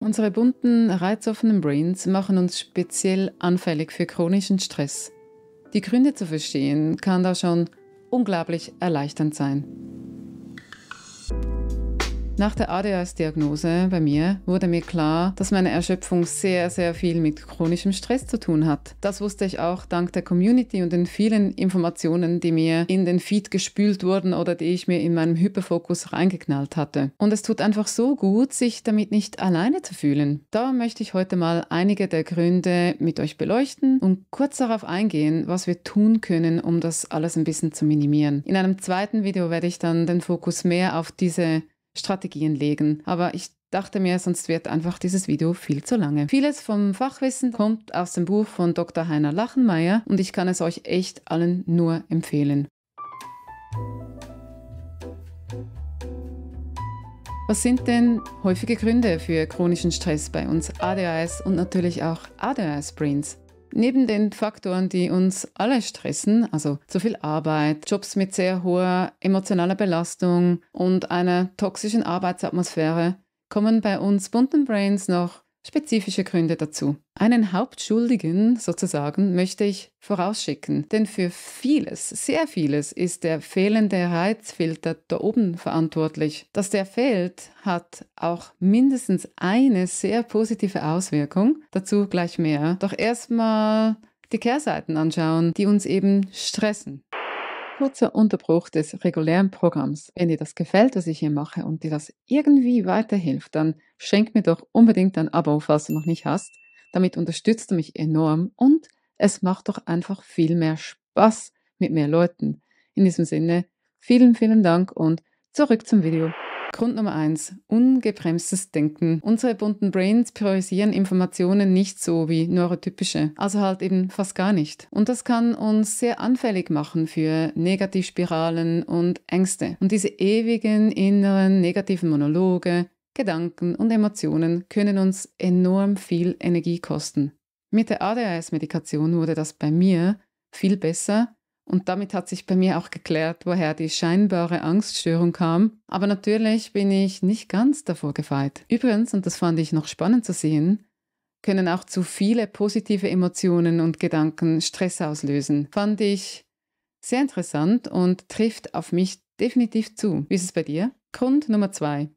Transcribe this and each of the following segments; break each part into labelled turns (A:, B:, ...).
A: Unsere bunten, reizoffenen Brains machen uns speziell anfällig für chronischen Stress. Die Gründe zu verstehen kann da schon unglaublich erleichternd sein. Nach der ADHS-Diagnose bei mir wurde mir klar, dass meine Erschöpfung sehr, sehr viel mit chronischem Stress zu tun hat. Das wusste ich auch dank der Community und den vielen Informationen, die mir in den Feed gespült wurden oder die ich mir in meinem Hyperfokus reingeknallt hatte. Und es tut einfach so gut, sich damit nicht alleine zu fühlen. Da möchte ich heute mal einige der Gründe mit euch beleuchten und kurz darauf eingehen, was wir tun können, um das alles ein bisschen zu minimieren. In einem zweiten Video werde ich dann den Fokus mehr auf diese Strategien legen. Aber ich dachte mir, sonst wird einfach dieses Video viel zu lange. Vieles vom Fachwissen kommt aus dem Buch von Dr. Heiner Lachenmeier und ich kann es euch echt allen nur empfehlen. Was sind denn häufige Gründe für chronischen Stress bei uns ADHS und natürlich auch ADHS-Brains? Neben den Faktoren, die uns alle stressen, also zu viel Arbeit, Jobs mit sehr hoher emotionaler Belastung und einer toxischen Arbeitsatmosphäre, kommen bei uns bunten Brains noch spezifische Gründe dazu. Einen Hauptschuldigen sozusagen möchte ich vorausschicken, denn für vieles, sehr vieles ist der fehlende Reizfilter da oben verantwortlich. Dass der fehlt, hat auch mindestens eine sehr positive Auswirkung, dazu gleich mehr. Doch erstmal die Kehrseiten anschauen, die uns eben stressen kurzer Unterbruch des regulären Programms. Wenn dir das gefällt, was ich hier mache und dir das irgendwie weiterhilft, dann schenk mir doch unbedingt ein Abo, falls du noch nicht hast. Damit unterstützt du mich enorm und es macht doch einfach viel mehr Spaß mit mehr Leuten. In diesem Sinne, vielen, vielen Dank und zurück zum Video. Grund Nummer eins: Ungebremstes Denken. Unsere bunten Brains priorisieren Informationen nicht so wie neurotypische, also halt eben fast gar nicht. Und das kann uns sehr anfällig machen für Negativspiralen und Ängste. Und diese ewigen inneren negativen Monologe, Gedanken und Emotionen können uns enorm viel Energie kosten. Mit der ADHS-Medikation wurde das bei mir viel besser und damit hat sich bei mir auch geklärt, woher die scheinbare Angststörung kam. Aber natürlich bin ich nicht ganz davor gefeit. Übrigens, und das fand ich noch spannend zu sehen, können auch zu viele positive Emotionen und Gedanken Stress auslösen. Fand ich sehr interessant und trifft auf mich definitiv zu. Wie ist es bei dir? Grund Nummer zwei.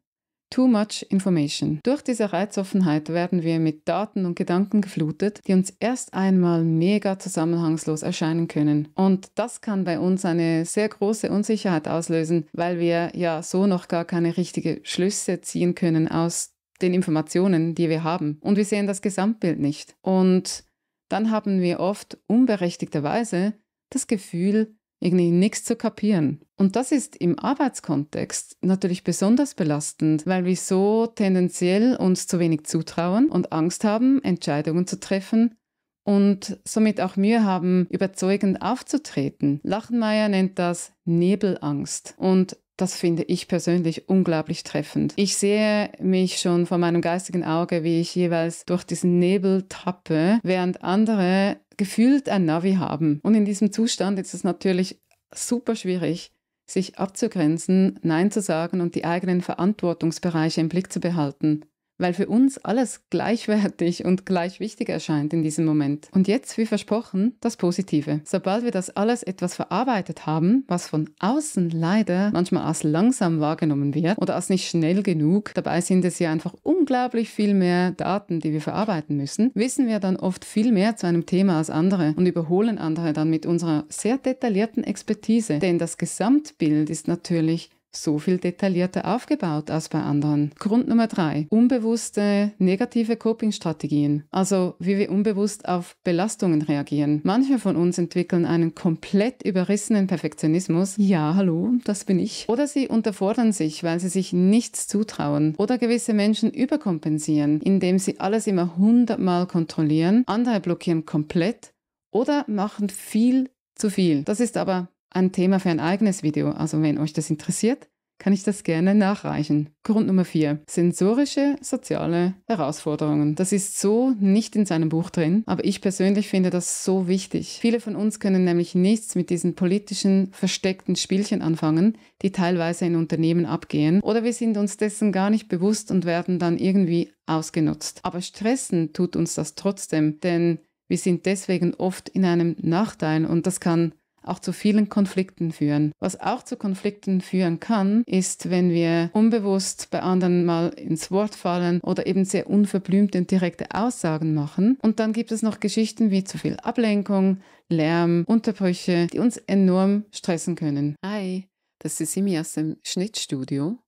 A: Too much information. Durch diese Reizoffenheit werden wir mit Daten und Gedanken geflutet, die uns erst einmal mega zusammenhangslos erscheinen können. Und das kann bei uns eine sehr große Unsicherheit auslösen, weil wir ja so noch gar keine richtigen Schlüsse ziehen können aus den Informationen, die wir haben. Und wir sehen das Gesamtbild nicht. Und dann haben wir oft unberechtigterweise das Gefühl, irgendwie nichts zu kapieren. Und das ist im Arbeitskontext natürlich besonders belastend, weil wir so tendenziell uns zu wenig zutrauen und Angst haben, Entscheidungen zu treffen und somit auch Mühe haben, überzeugend aufzutreten. Lachenmeier nennt das Nebelangst und das finde ich persönlich unglaublich treffend. Ich sehe mich schon vor meinem geistigen Auge, wie ich jeweils durch diesen Nebel tappe, während andere gefühlt ein Navi haben. Und in diesem Zustand ist es natürlich super schwierig, sich abzugrenzen, Nein zu sagen und die eigenen Verantwortungsbereiche im Blick zu behalten weil für uns alles gleichwertig und gleich wichtig erscheint in diesem Moment. Und jetzt, wie versprochen, das Positive. Sobald wir das alles etwas verarbeitet haben, was von außen leider manchmal als langsam wahrgenommen wird oder als nicht schnell genug, dabei sind es ja einfach unglaublich viel mehr Daten, die wir verarbeiten müssen, wissen wir dann oft viel mehr zu einem Thema als andere und überholen andere dann mit unserer sehr detaillierten Expertise. Denn das Gesamtbild ist natürlich so viel detaillierter aufgebaut als bei anderen. Grund Nummer drei, unbewusste negative Coping-Strategien, also wie wir unbewusst auf Belastungen reagieren. Manche von uns entwickeln einen komplett überrissenen Perfektionismus. Ja, hallo, das bin ich. Oder sie unterfordern sich, weil sie sich nichts zutrauen. Oder gewisse Menschen überkompensieren, indem sie alles immer hundertmal kontrollieren. Andere blockieren komplett oder machen viel zu viel. Das ist aber ein Thema für ein eigenes Video. Also wenn euch das interessiert, kann ich das gerne nachreichen. Grund Nummer 4. Sensorische soziale Herausforderungen. Das ist so nicht in seinem Buch drin, aber ich persönlich finde das so wichtig. Viele von uns können nämlich nichts mit diesen politischen, versteckten Spielchen anfangen, die teilweise in Unternehmen abgehen, oder wir sind uns dessen gar nicht bewusst und werden dann irgendwie ausgenutzt. Aber stressen tut uns das trotzdem, denn wir sind deswegen oft in einem Nachteil und das kann auch zu vielen Konflikten führen. Was auch zu Konflikten führen kann, ist, wenn wir unbewusst bei anderen mal ins Wort fallen oder eben sehr unverblümte und direkte Aussagen machen. Und dann gibt es noch Geschichten wie zu viel Ablenkung, Lärm, Unterbrüche, die uns enorm stressen können. Hi, das ist Simi aus dem Schnittstudio.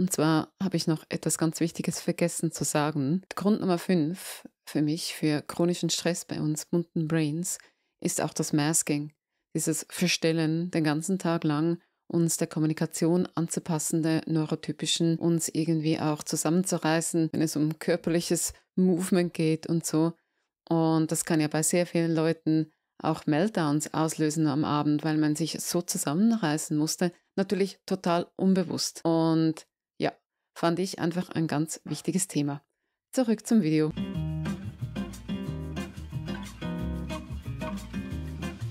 A: Und zwar habe ich noch etwas ganz Wichtiges vergessen zu sagen. Grund Nummer 5 für mich für chronischen Stress bei uns bunten Brains ist auch das Masking dieses Verstellen den ganzen Tag lang uns der Kommunikation anzupassende Neurotypischen, uns irgendwie auch zusammenzureißen, wenn es um körperliches Movement geht und so. Und das kann ja bei sehr vielen Leuten auch Meltdowns auslösen am Abend, weil man sich so zusammenreißen musste. Natürlich total unbewusst. Und ja, fand ich einfach ein ganz wichtiges Thema. Zurück zum Video.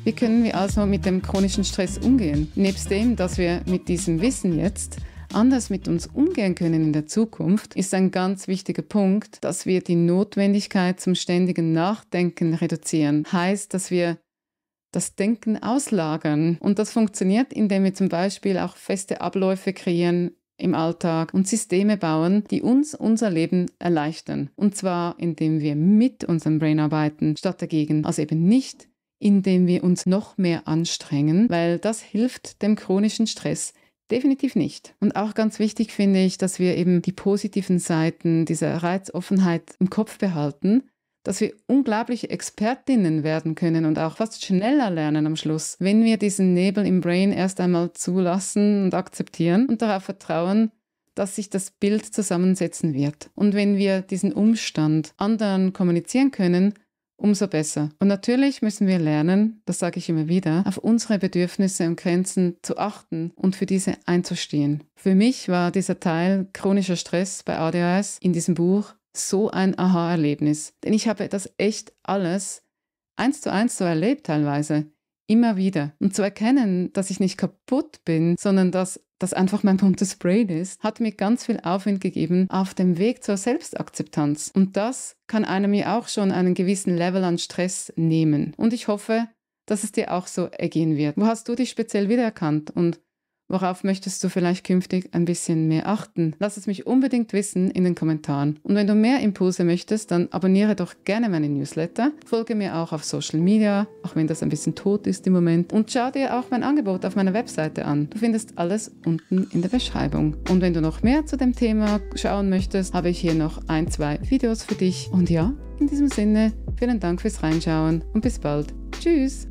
A: Wie können wir also mit dem chronischen Stress umgehen? Nebst dem, dass wir mit diesem Wissen jetzt anders mit uns umgehen können in der Zukunft, ist ein ganz wichtiger Punkt, dass wir die Notwendigkeit zum ständigen Nachdenken reduzieren. Heißt, dass wir das Denken auslagern. Und das funktioniert, indem wir zum Beispiel auch feste Abläufe kreieren im Alltag und Systeme bauen, die uns unser Leben erleichtern. Und zwar, indem wir mit unserem Brain arbeiten, statt dagegen. Also eben nicht indem wir uns noch mehr anstrengen, weil das hilft dem chronischen Stress Definitiv nicht. Und auch ganz wichtig finde ich, dass wir eben die positiven Seiten dieser Reizoffenheit im Kopf behalten, dass wir unglaubliche Expertinnen werden können und auch fast schneller lernen am Schluss, wenn wir diesen Nebel im Brain erst einmal zulassen und akzeptieren und darauf vertrauen, dass sich das Bild zusammensetzen wird. Und wenn wir diesen Umstand anderen kommunizieren können, umso besser. Und natürlich müssen wir lernen, das sage ich immer wieder, auf unsere Bedürfnisse und Grenzen zu achten und für diese einzustehen. Für mich war dieser Teil chronischer Stress bei ADHS in diesem Buch so ein Aha-Erlebnis, denn ich habe das echt alles eins zu eins so erlebt teilweise. Immer wieder. Und zu erkennen, dass ich nicht kaputt bin, sondern dass das einfach mein buntes Brain ist, hat mir ganz viel Aufwind gegeben auf dem Weg zur Selbstakzeptanz. Und das kann einem ja auch schon einen gewissen Level an Stress nehmen. Und ich hoffe, dass es dir auch so ergehen wird. Wo hast du dich speziell wiedererkannt und Worauf möchtest du vielleicht künftig ein bisschen mehr achten? Lass es mich unbedingt wissen in den Kommentaren. Und wenn du mehr Impulse möchtest, dann abonniere doch gerne meinen Newsletter, folge mir auch auf Social Media, auch wenn das ein bisschen tot ist im Moment, und schau dir auch mein Angebot auf meiner Webseite an. Du findest alles unten in der Beschreibung. Und wenn du noch mehr zu dem Thema schauen möchtest, habe ich hier noch ein, zwei Videos für dich. Und ja, in diesem Sinne, vielen Dank fürs Reinschauen und bis bald. Tschüss!